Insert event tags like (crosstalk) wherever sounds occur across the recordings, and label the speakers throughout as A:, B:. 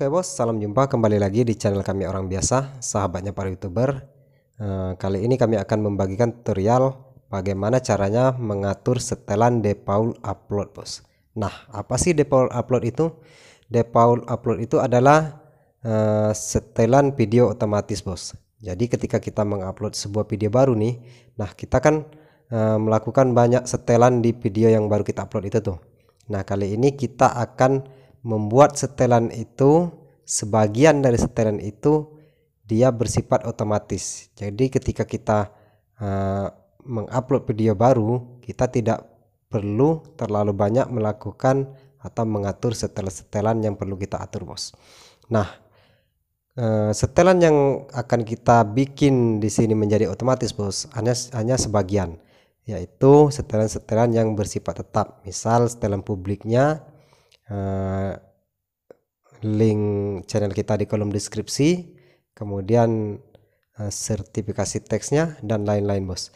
A: Oke bos, salam jumpa kembali lagi di channel kami orang biasa, sahabatnya para youtuber. Eh, kali ini kami akan membagikan tutorial bagaimana caranya mengatur setelan default upload bos. Nah, apa sih default upload itu? Default upload itu adalah eh, setelan video otomatis bos. Jadi ketika kita mengupload sebuah video baru nih, nah kita kan eh, melakukan banyak setelan di video yang baru kita upload itu tuh. Nah kali ini kita akan membuat setelan itu sebagian dari setelan itu dia bersifat otomatis. Jadi ketika kita uh, mengupload video baru, kita tidak perlu terlalu banyak melakukan atau mengatur setelan-setelan yang perlu kita atur, Bos. Nah, eh, setelan yang akan kita bikin di sini menjadi otomatis, Bos, hanya hanya sebagian, yaitu setelan-setelan yang bersifat tetap. Misal setelan publiknya Eh, link channel kita di kolom deskripsi kemudian eh, sertifikasi teksnya dan lain-lain bos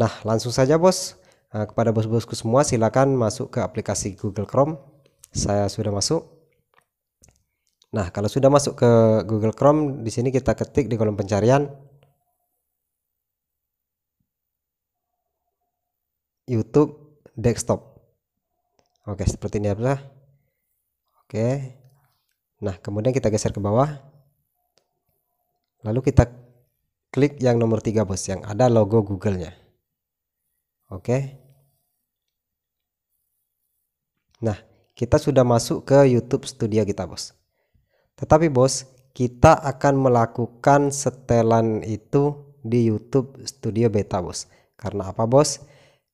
A: nah langsung saja bos eh, kepada bos-bosku semua silakan masuk ke aplikasi Google Chrome saya sudah masuk nah kalau sudah masuk ke Google Chrome di sini kita ketik di kolom pencarian YouTube desktop oke seperti ini apa? Oke. Nah, kemudian kita geser ke bawah. Lalu kita klik yang nomor 3 bos yang ada logo Google-nya. Oke. Nah, kita sudah masuk ke YouTube Studio kita bos. Tetapi bos, kita akan melakukan setelan itu di YouTube Studio Beta bos. Karena apa bos?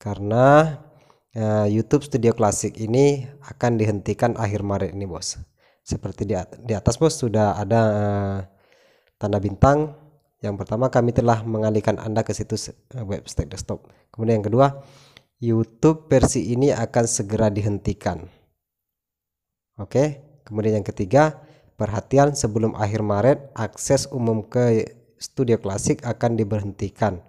A: Karena Eh, YouTube Studio Klasik ini akan dihentikan akhir Maret ini bos seperti di, at di atas bos sudah ada uh, tanda bintang yang pertama kami telah mengalihkan anda ke situs uh, eh, website desktop kemudian yang kedua YouTube versi ini akan segera dihentikan oke kemudian yang ketiga perhatian sebelum akhir Maret akses umum ke Studio Klasik akan diberhentikan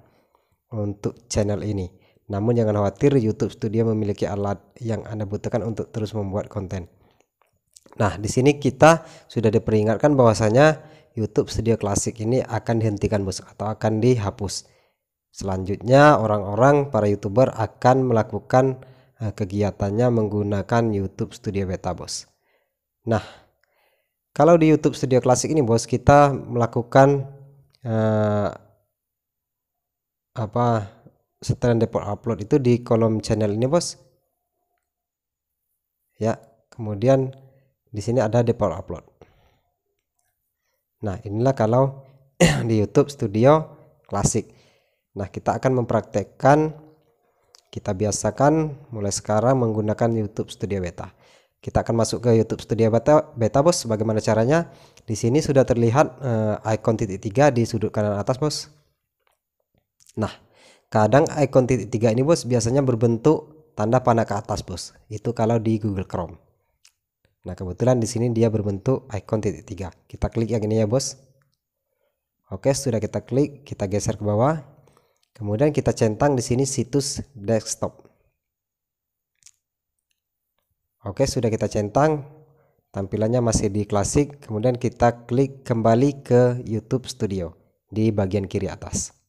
A: untuk channel ini namun jangan khawatir, YouTube Studio memiliki alat yang Anda butuhkan untuk terus membuat konten. Nah, di sini kita sudah diperingatkan bahwasanya YouTube Studio Classic ini akan dihentikan bos atau akan dihapus. Selanjutnya, orang-orang para YouTuber akan melakukan eh, kegiatannya menggunakan YouTube Studio Beta bos. Nah, kalau di YouTube Studio Classic ini bos kita melakukan uh, apa setelan default upload itu di kolom channel ini bos ya kemudian di sini ada default upload nah inilah kalau (clears throat) di YouTube Studio klasik nah kita akan mempraktekkan kita biasakan mulai sekarang menggunakan YouTube Studio Beta kita akan masuk ke YouTube Studio Beta, Beta bos. Bagaimana caranya? Di sini sudah terlihat uh, icon titik tiga di sudut kanan atas bos. Nah, kadang icon titik tiga ini bos biasanya berbentuk tanda panah ke atas bos itu kalau di Google Chrome nah kebetulan di sini dia berbentuk icon titik tiga kita klik yang ini ya bos oke sudah kita klik kita geser ke bawah kemudian kita centang di sini situs desktop oke sudah kita centang tampilannya masih di klasik kemudian kita klik kembali ke YouTube Studio di bagian kiri atas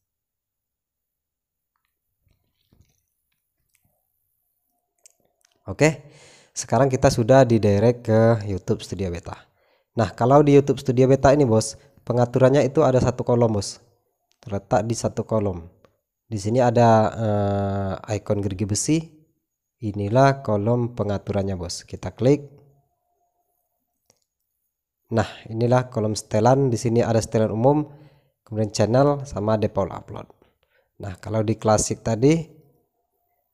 A: Oke. Sekarang kita sudah di direct ke YouTube Studio Beta. Nah, kalau di YouTube Studio Beta ini, Bos, pengaturannya itu ada satu kolom, Bos. Terletak di satu kolom. Di sini ada uh, icon gerigi besi. Inilah kolom pengaturannya, Bos. Kita klik. Nah, inilah kolom setelan. Di sini ada setelan umum, kemudian channel sama default upload. Nah, kalau di klasik tadi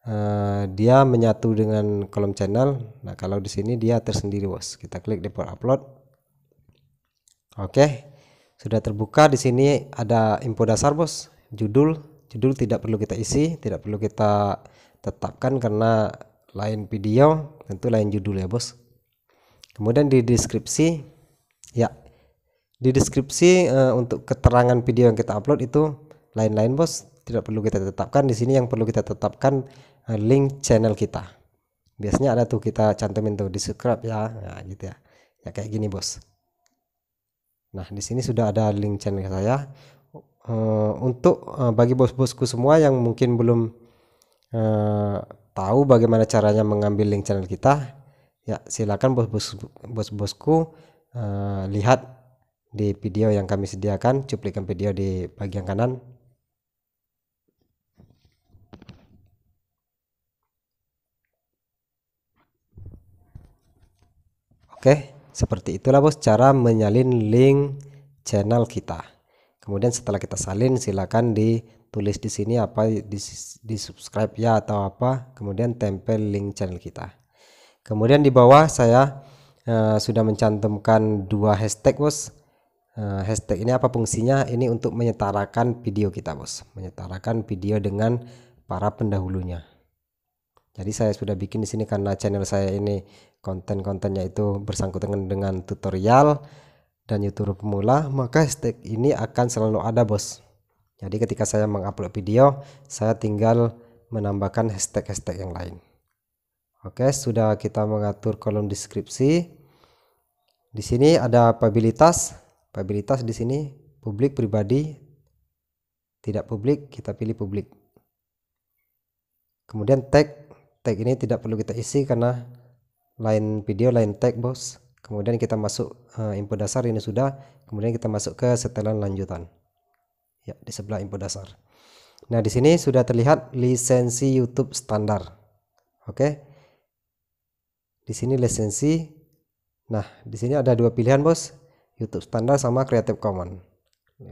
A: uh, dia menyatu dengan kolom channel. Nah, kalau di sini dia tersendiri, Bos. Kita klik default upload. Oke. Okay. Sudah terbuka di sini ada info dasar, Bos. Judul, judul tidak perlu kita isi, tidak perlu kita tetapkan karena lain video, tentu lain judul ya, Bos. Kemudian di deskripsi ya. Di deskripsi uh, untuk keterangan video yang kita upload itu lain-lain, Bos. Tidak perlu kita tetapkan di sini yang perlu kita tetapkan Eh, link channel kita biasanya ada tuh kita cantumin tuh di subscribe ya nah, gitu ya ya kayak gini bos nah di sini sudah ada link channel saya eh, untuk eh, bagi bos-bosku semua yang mungkin belum tahu bagaimana caranya mengambil link channel kita ya silakan bos-bos bos-bosku lihat di video yang kami sediakan cuplikan video di bagian kanan Oke, seperti itulah bos cara menyalin link channel kita. Kemudian setelah kita salin silakan ditulis di sini apa di, di subscribe ya atau apa, kemudian tempel link channel kita. Kemudian di bawah saya uh, sudah mencantumkan dua hashtag bos. Uh, hashtag ini apa fungsinya? Ini untuk menyetarakan video kita bos, menyetarakan video dengan para pendahulunya. Jadi saya sudah bikin di sini karena channel saya ini konten-kontennya itu bersangkutan dengan tutorial dan YouTube pemula, maka hashtag ini akan selalu ada, Bos. Jadi ketika saya mengupload video, saya tinggal menambahkan hashtag-hashtag yang lain. Oke, sudah kita mengatur kolom deskripsi. Di sini ada pabilitas. Pabilitas di sini publik pribadi tidak publik kita pilih publik. Kemudian tag tag ini tidak perlu kita isi karena lain video lain tag bos kemudian kita masuk uh, eh, input dasar ini sudah kemudian kita masuk ke setelan lanjutan ya di sebelah info dasar nah di sini sudah terlihat lisensi YouTube standar oke okay? di sini lisensi nah di sini ada dua pilihan bos YouTube standar sama Creative Commons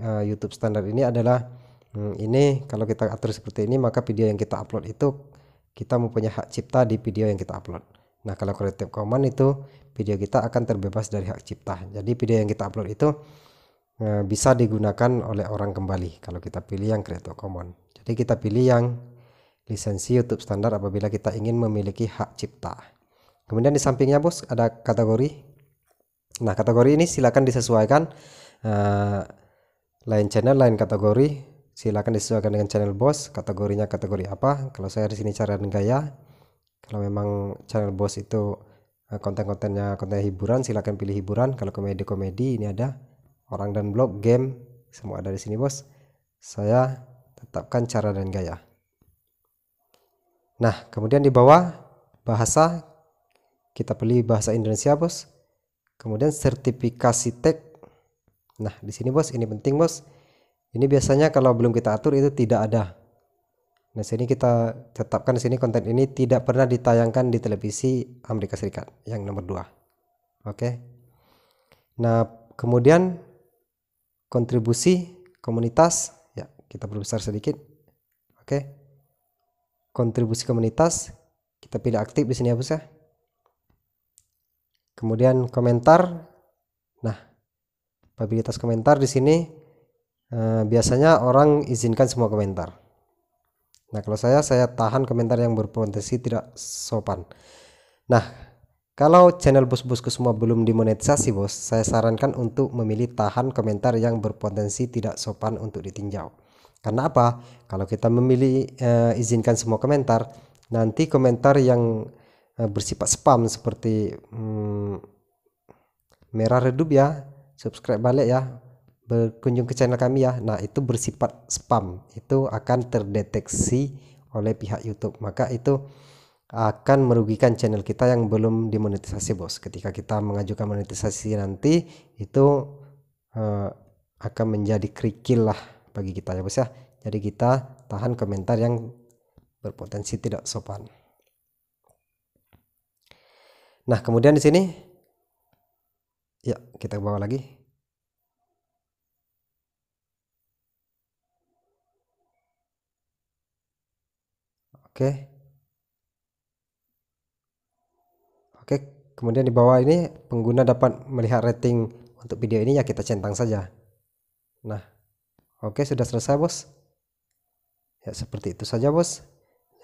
A: uh, YouTube standar ini adalah hmm, ini kalau kita atur seperti ini maka video yang kita upload itu kita mempunyai hak cipta di video yang kita upload. Nah, kalau Creative Commons itu video kita akan terbebas dari hak cipta. Jadi video yang kita upload itu e, bisa digunakan oleh orang kembali kalau kita pilih yang Creative Commons. Jadi kita pilih yang lisensi YouTube standar apabila kita ingin memiliki hak cipta. Kemudian di sampingnya bos ada kategori. Nah, kategori ini silakan disesuaikan e, lain channel, lain kategori silakan disesuaikan dengan channel bos kategorinya kategori apa kalau saya di sini cara dan gaya kalau memang channel bos itu eh, konten-kontennya konten hiburan silahkan pilih hiburan kalau komedi-komedi ini ada orang dan blog game semua ada di sini bos saya tetapkan cara dan gaya nah kemudian di bawah bahasa kita pilih bahasa Indonesia bos kemudian sertifikasi tag nah di sini bos ini penting bos ini biasanya kalau belum kita atur itu tidak ada. Nah, sini kita tetapkan di sini konten ini tidak pernah ditayangkan di televisi Amerika Serikat yang nomor 2. Oke. Okay. Nah, kemudian kontribusi komunitas ya, kita perbesar sedikit. Oke. Okay. Kontribusi komunitas kita pilih aktif di sini hapus ya, ya. Kemudian komentar. Nah, probabilitas komentar di sini Eh, biasanya orang izinkan semua komentar. Nah, kalau saya saya tahan komentar yang berpotensi tidak sopan. Nah, kalau channel bos-bosku semua belum dimonetisasi, Bos, saya sarankan untuk memilih tahan komentar yang berpotensi tidak sopan untuk ditinjau. Karena apa? Kalau kita memilih uh, izinkan semua komentar, nanti komentar yang uh, bersifat spam seperti hmm, merah redup ya, subscribe balik ya, berkunjung ke channel kami ya. Nah, itu bersifat spam. Itu akan terdeteksi oleh pihak YouTube. Maka itu akan merugikan channel kita yang belum dimonetisasi, Bos. Ketika kita mengajukan monetisasi nanti itu uh, akan menjadi kerikil lah bagi kita ya, Bos ya. Jadi kita tahan komentar yang berpotensi tidak sopan. Nah, kemudian di sini ya, kita bawa lagi. oke oke kemudian di bawah ini pengguna dapat melihat rating untuk video ini ya kita centang saja nah oke sudah selesai bos ya seperti itu saja bos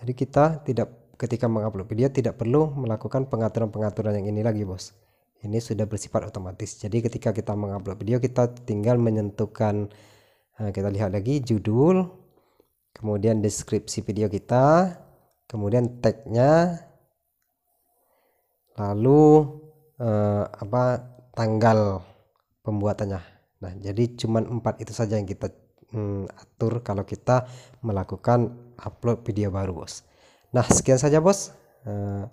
A: jadi kita tidak ketika mengupload video tidak perlu melakukan pengaturan-pengaturan yang ini lagi bos ini sudah bersifat otomatis jadi ketika kita mengupload video kita tinggal menyentuhkan eh, kita lihat lagi judul kemudian deskripsi video kita kemudian tagnya lalu eh, apa tanggal pembuatannya nah jadi cuman empat itu saja yang kita hmm, atur kalau kita melakukan upload video baru bos nah sekian saja bos eh,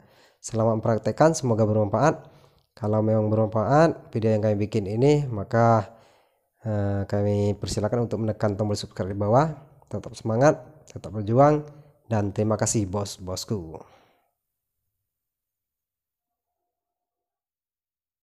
A: selamat mempraktekkan semoga bermanfaat kalau memang bermanfaat video yang kami bikin ini maka eh, kami persilakan untuk menekan tombol subscribe di bawah tetap semangat tetap berjuang dan terima kasih bos-bosku.